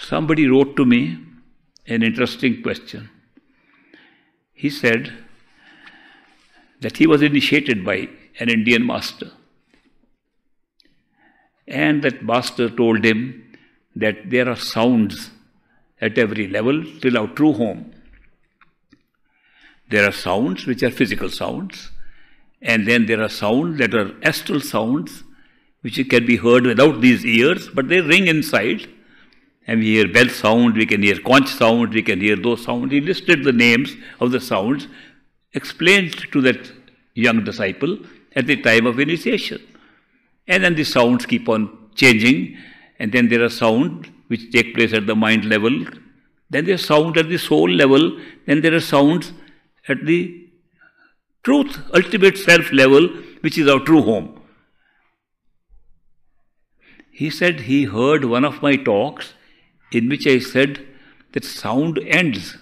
Somebody wrote to me an interesting question. He said that he was initiated by an Indian master. And that master told him that there are sounds at every level till our true home. There are sounds which are physical sounds, and then there are sounds that are astral sounds which can be heard without these ears, but they ring inside and we hear bell sound, we can hear conch sound, we can hear those sounds. He listed the names of the sounds, explained to that young disciple at the time of initiation. And then the sounds keep on changing, and then there are sounds which take place at the mind level, then there are sounds at the soul level, then there are sounds at the truth, ultimate self level, which is our true home. He said he heard one of my talks in which I said that sound ends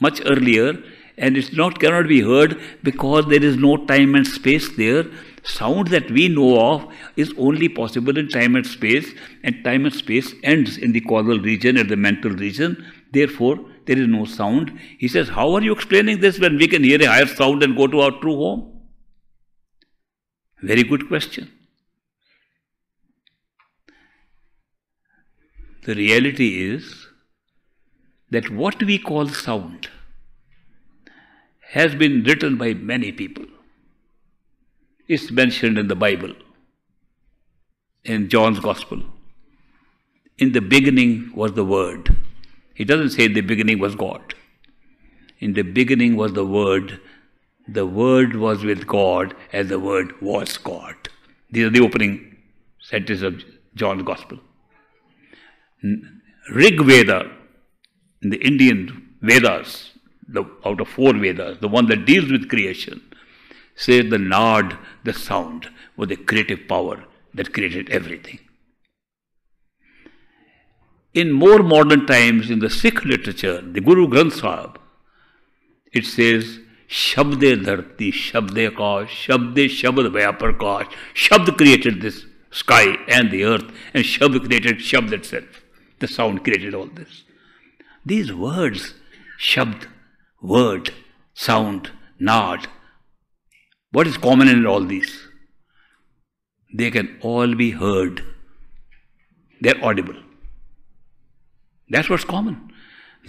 much earlier and it not cannot be heard because there is no time and space there sound that we know of is only possible in time and space and time and space ends in the causal region and the mental region therefore there is no sound he says how are you explaining this when we can hear a higher sound and go to our true home very good question The reality is that what we call sound has been written by many people. It's mentioned in the Bible, in John's Gospel. In the beginning was the Word. He doesn't say the beginning was God. In the beginning was the Word. The Word was with God, as the Word was God. These are the opening sentences of John's Gospel. Rig Veda, in the Indian Vedas, the, out of four Vedas, the one that deals with creation, says the Nard, the sound, was the creative power that created everything. In more modern times, in the Sikh literature, the Guru Granth Sahib, it says, Shabde dharti, Shabde akash, Shabde shabd vyaparkash, Shabd created this sky and the earth, and Shabd created Shabd itself. The sound created all this. These words, shabd, word, sound, nad, what is common in all these? They can all be heard. They're audible. That's what's common.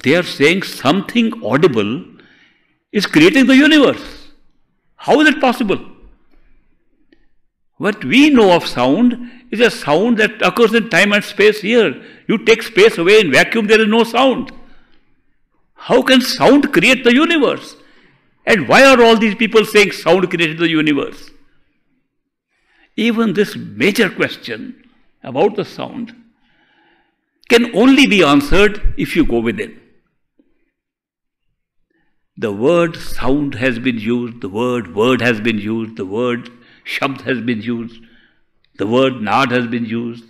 They are saying something audible is creating the universe. How is it possible? What we know of sound is a sound that occurs in time and space here. You take space away in vacuum, there is no sound. How can sound create the universe? And why are all these people saying sound created the universe? Even this major question about the sound can only be answered if you go within. The word sound has been used, the word word has been used, the word Shabd has been used, the word Nad has been used,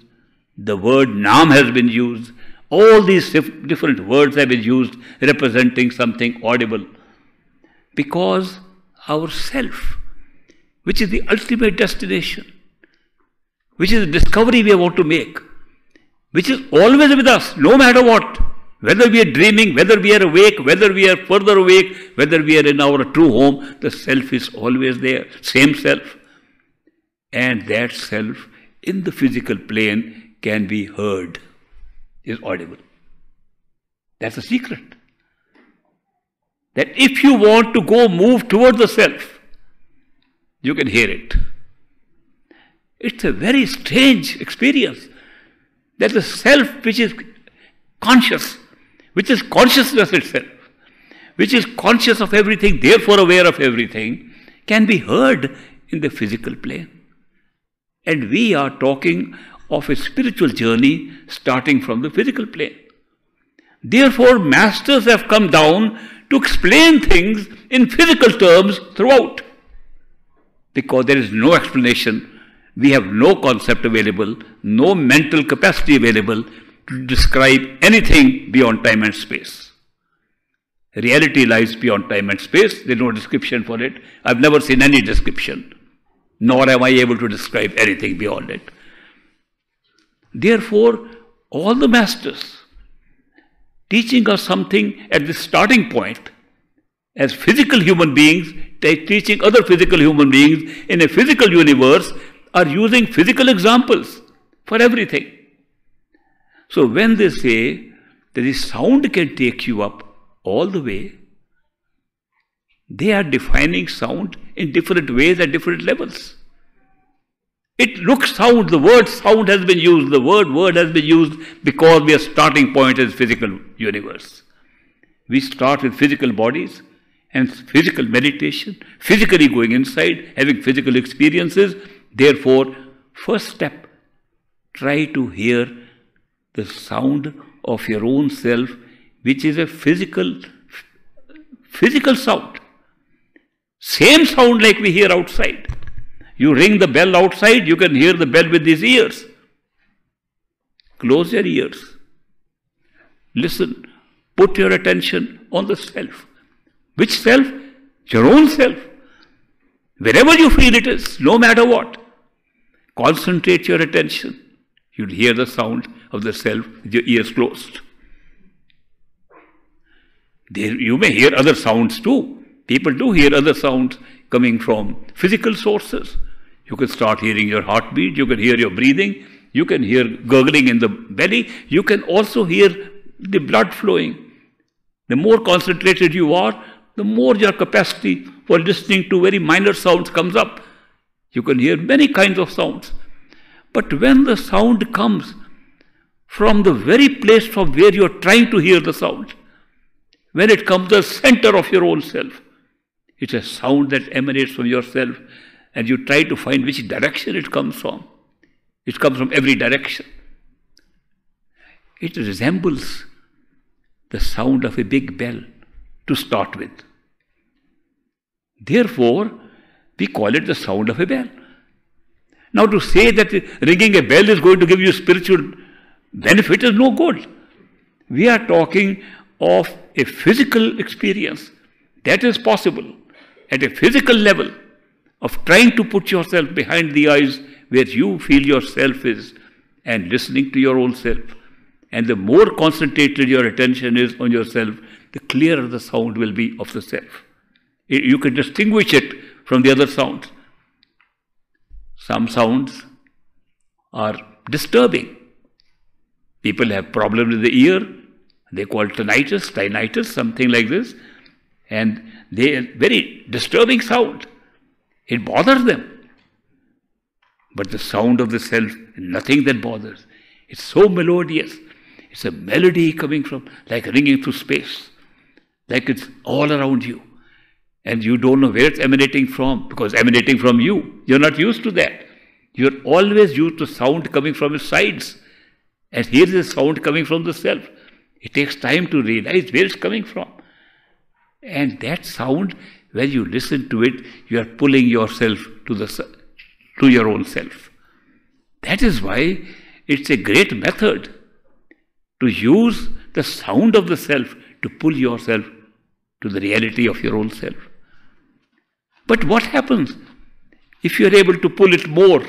the word Nam has been used. All these different words have been used representing something audible. Because our self, which is the ultimate destination, which is the discovery we want to make, which is always with us, no matter what. Whether we are dreaming, whether we are awake, whether we are further awake, whether we are in our true home, the self is always there, same self and that self in the physical plane can be heard, is audible. That's a secret. That if you want to go move toward the self, you can hear it. It's a very strange experience that the self which is conscious, which is consciousness itself, which is conscious of everything, therefore aware of everything, can be heard in the physical plane. And we are talking of a spiritual journey starting from the physical plane. Therefore, masters have come down to explain things in physical terms throughout. Because there is no explanation, we have no concept available, no mental capacity available to describe anything beyond time and space. Reality lies beyond time and space. There's no description for it. I've never seen any description nor am I able to describe anything beyond it. Therefore, all the masters teaching us something at the starting point as physical human beings, teaching other physical human beings in a physical universe, are using physical examples for everything. So when they say that the sound can take you up all the way, they are defining sound in different ways at different levels. It looks sound, the word sound has been used, the word word has been used because are starting point is physical universe. We start with physical bodies and physical meditation, physically going inside, having physical experiences. Therefore, first step, try to hear the sound of your own self, which is a physical, physical sound same sound like we hear outside. You ring the bell outside, you can hear the bell with these ears. Close your ears. Listen. Put your attention on the self. Which self? Your own self. Wherever you feel it is, no matter what. Concentrate your attention. You'll hear the sound of the self with your ears closed. There, you may hear other sounds too, People do hear other sounds coming from physical sources. You can start hearing your heartbeat, you can hear your breathing, you can hear gurgling in the belly, you can also hear the blood flowing. The more concentrated you are, the more your capacity for listening to very minor sounds comes up. You can hear many kinds of sounds. But when the sound comes from the very place from where you are trying to hear the sound, when it comes to the center of your own self, it's a sound that emanates from yourself, and you try to find which direction it comes from. It comes from every direction. It resembles the sound of a big bell to start with. Therefore, we call it the sound of a bell. Now, to say that ringing a bell is going to give you spiritual benefit is no good. We are talking of a physical experience. That is possible at a physical level of trying to put yourself behind the eyes where you feel yourself is and listening to your own self. And the more concentrated your attention is on yourself, the clearer the sound will be of the self. You can distinguish it from the other sounds. Some sounds are disturbing. People have problems with the ear. They call tinnitus, tinnitus, something like this. And they very disturbing sound. It bothers them. But the sound of the self, nothing that bothers. It's so melodious. It's a melody coming from, like ringing through space, like it's all around you. And you don't know where it's emanating from, because emanating from you. You're not used to that. You're always used to sound coming from your sides. And here's a sound coming from the self. It takes time to realize where it's coming from. And that sound, when you listen to it, you are pulling yourself to, the, to your own self. That is why it's a great method to use the sound of the self to pull yourself to the reality of your own self. But what happens if you are able to pull it more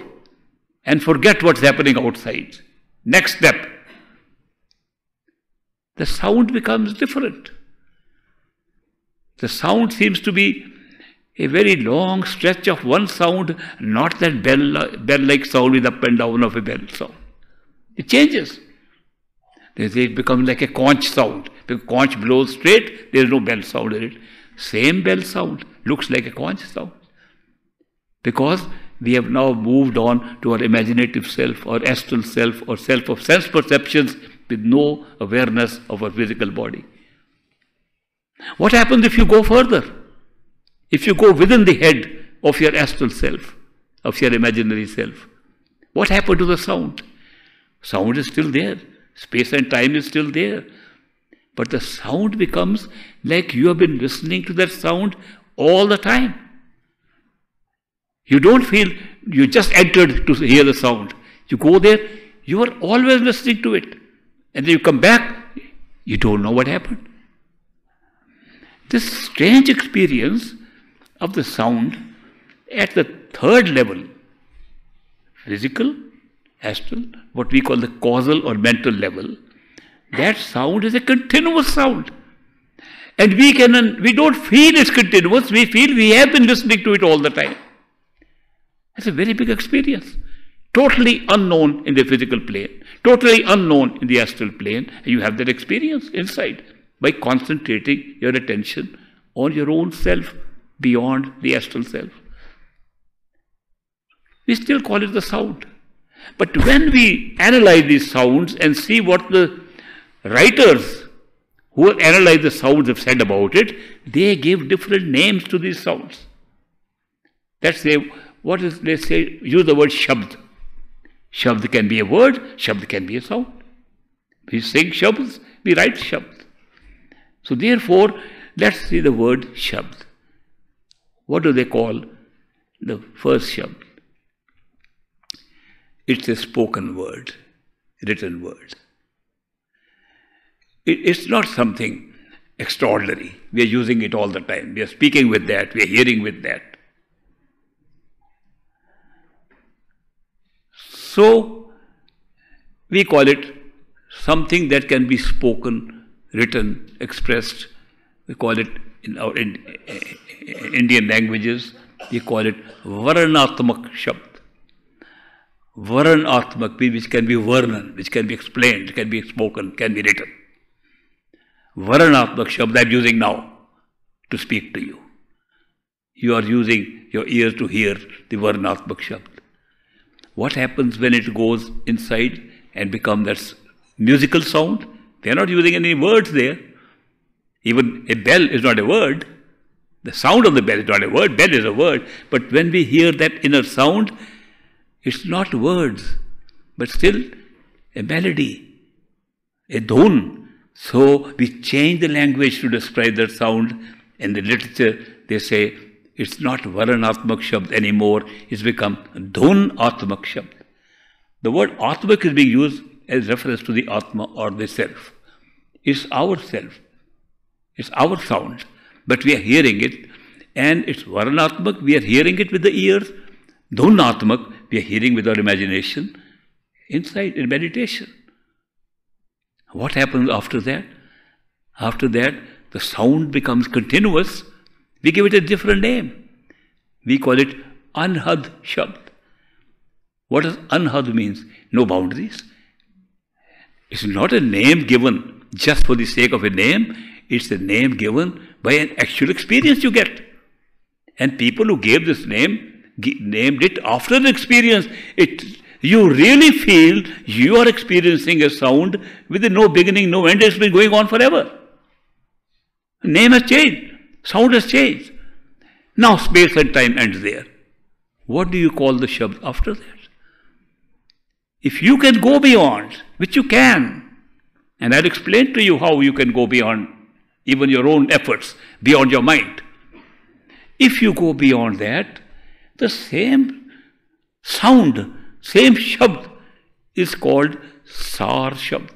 and forget what's happening outside? Next step. The sound becomes different. The sound seems to be a very long stretch of one sound, not that bell, like sound with up and down of a bell sound. It changes. They say it becomes like a conch sound. The conch blows straight, there is no bell sound in it. Same bell sound looks like a conch sound. Because we have now moved on to our imaginative self or astral self or self of sense perceptions with no awareness of our physical body. What happens if you go further? If you go within the head of your astral self, of your imaginary self, what happened to the sound? Sound is still there, space and time is still there. But the sound becomes like you have been listening to that sound all the time. You don't feel you just entered to hear the sound. You go there, you are always listening to it. And then you come back, you don't know what happened. This strange experience of the sound at the third level, physical, astral, what we call the causal or mental level, that sound is a continuous sound. And we can we don't feel it's continuous, we feel we have been listening to it all the time. It's a very big experience. Totally unknown in the physical plane, totally unknown in the astral plane. You have that experience inside by concentrating your attention on your own self beyond the astral self. We still call it the sound. But when we analyze these sounds and see what the writers who have analyzed the sounds have said about it, they give different names to these sounds. Let's say, what is, let's say, use the word shabd. Shabd can be a word, shabd can be a sound. We sing shabds, we write shabds. So therefore, let's see the word Shabd. What do they call the first Shabd? It's a spoken word, written word. it's not something extraordinary. We are using it all the time. We are speaking with that, we are hearing with that. So, we call it something that can be spoken written, expressed. We call it in our in, Indian languages, we call it Varanatmak Shabd. Varanatmak, which can be Varnan, which can be explained, can be spoken, can be written. Varanatmak Shabd I'm using now to speak to you. You are using your ears to hear the Varanatmak Shabd. What happens when it goes inside and becomes that musical sound? They are not using any words there. Even a bell is not a word. The sound of the bell is not a word. Bell is a word. But when we hear that inner sound, it's not words, but still a melody, a dhun. So we change the language to describe that sound. In the literature, they say it's not Varanatmak Shabd anymore. It's become Dhun Atmak Shabd. The word Atmak is being used as reference to the Atma or the Self. It's our Self, it's our sound, but we are hearing it, and it's Varanatmak, we are hearing it with the ears, Dhunatmak, we are hearing with our imagination, inside in meditation. What happens after that? After that, the sound becomes continuous. We give it a different name. We call it Anhad Shabd. What does Anhad means? No boundaries. It's not a name given just for the sake of a name, it's a name given by an actual experience you get. And people who gave this name named it after the experience. It, you really feel you are experiencing a sound with no beginning, no end, it's been going on forever. Name has changed, sound has changed. Now space and time ends there. What do you call the Shabd after that? If you can go beyond, which you can, and I'll explain to you how you can go beyond even your own efforts, beyond your mind. If you go beyond that, the same sound, same shabd is called sar shabd,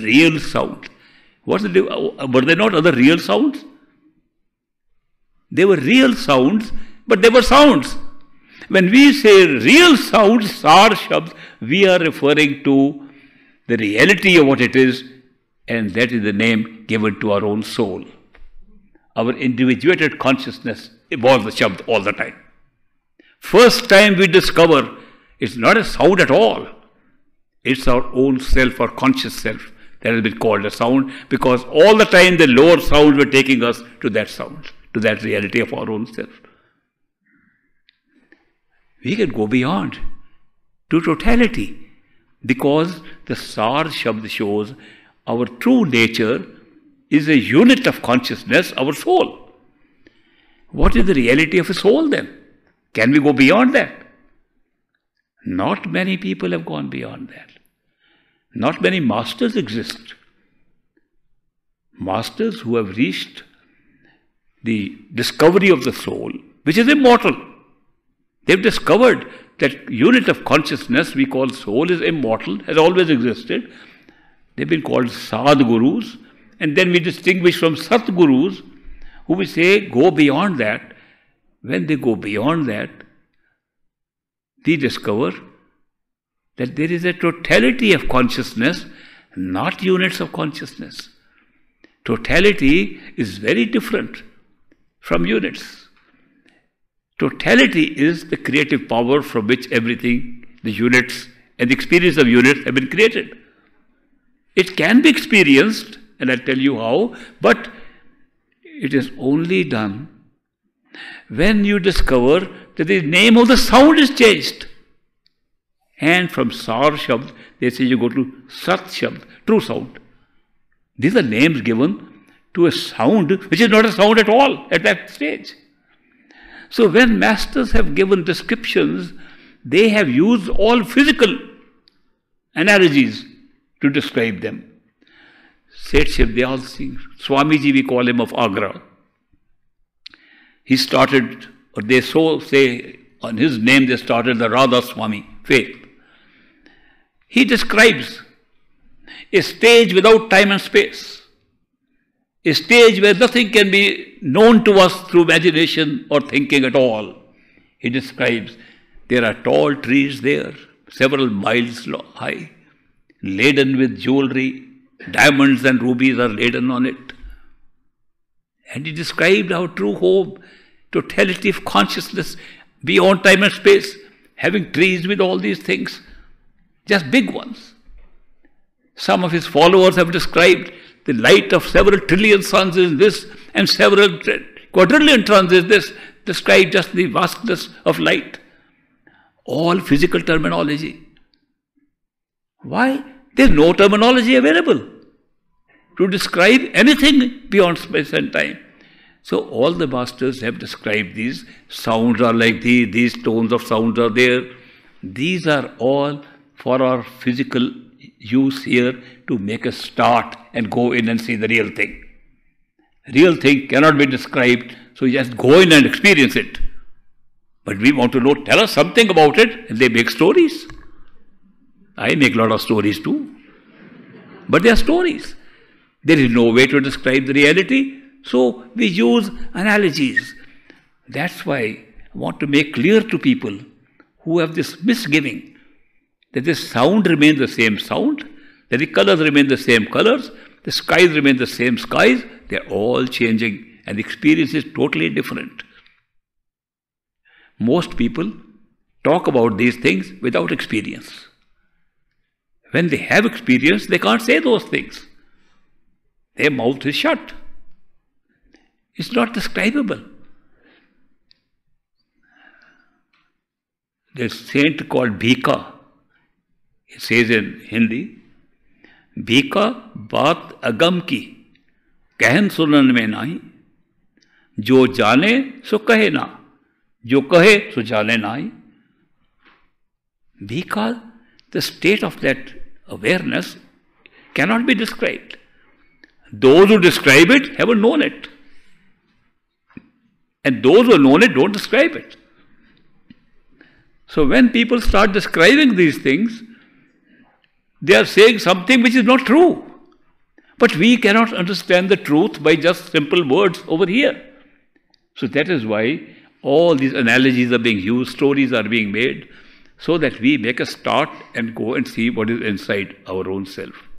real sound. What's the, uh, were they not other real sounds? They were real sounds, but they were sounds. When we say real sound, sar shabd, we are referring to the reality of what it is, and that is the name given to our own soul. Our individuated consciousness evolves the shabd all the time. First time we discover it's not a sound at all. It's our own self or conscious self that has been called a sound because all the time the lower sounds were taking us to that sound, to that reality of our own self. We can go beyond to totality because the Sar Shabd shows our true nature is a unit of consciousness, our soul. What is the reality of a soul then? Can we go beyond that? Not many people have gone beyond that. Not many masters exist. Masters who have reached the discovery of the soul, which is immortal. They've discovered that unit of consciousness we call soul is immortal, has always existed. They've been called sadgurus, and then we distinguish from satgurus, who we say go beyond that. When they go beyond that, they discover that there is a totality of consciousness, not units of consciousness. Totality is very different from units. Totality is the creative power from which everything, the units, and the experience of units have been created. It can be experienced, and I'll tell you how, but it is only done when you discover that the name of the sound is changed. And from Sar Shabd, they say you go to Sat Shabd, true sound. These are names given to a sound which is not a sound at all at that stage. So when masters have given descriptions, they have used all physical analogies to describe them. Seth Shivdayal Singh, Swamiji, we call him of Agra. He started, or they so say, on his name they started the Radha Swami faith. He describes a stage without time and space a stage where nothing can be known to us through imagination or thinking at all. He describes there are tall trees there, several miles high, laden with jewelry, diamonds and rubies are laden on it. And he described our true home, totality of consciousness beyond time and space, having trees with all these things, just big ones. Some of his followers have described the light of several trillion suns is this, and several quadrillion suns is this. Describe just the vastness of light. All physical terminology. Why? There's no terminology available to describe anything beyond space and time. So all the masters have described these. Sounds are like these, these tones of sounds are there. These are all for our physical use here to make a start and go in and see the real thing. Real thing cannot be described, so you just go in and experience it. But we want to know, tell us something about it, and they make stories. I make a lot of stories too. But they are stories. There is no way to describe the reality, so we use analogies. That's why I want to make clear to people who have this misgiving that the sound remains the same sound, that the colors remain the same colors, the skies remain the same skies, they are all changing and the experience is totally different. Most people talk about these things without experience. When they have experience, they can't say those things. Their mouth is shut. It's not describable. There's a saint called Bhika. Says in Hindi Bhika बात अगम की कहन सुनन में नहीं जो जाने सो कहे ना जो कहे सो जाने ना नहीं Bhika the state of that awareness cannot be describe those describe it have known it and those a known it don't describe it so when people start describing these things They are saying something which is not true. But we cannot understand the truth by just simple words over here. So that is why all these analogies are being used, stories are being made, so that we make a start and go and see what is inside our own self.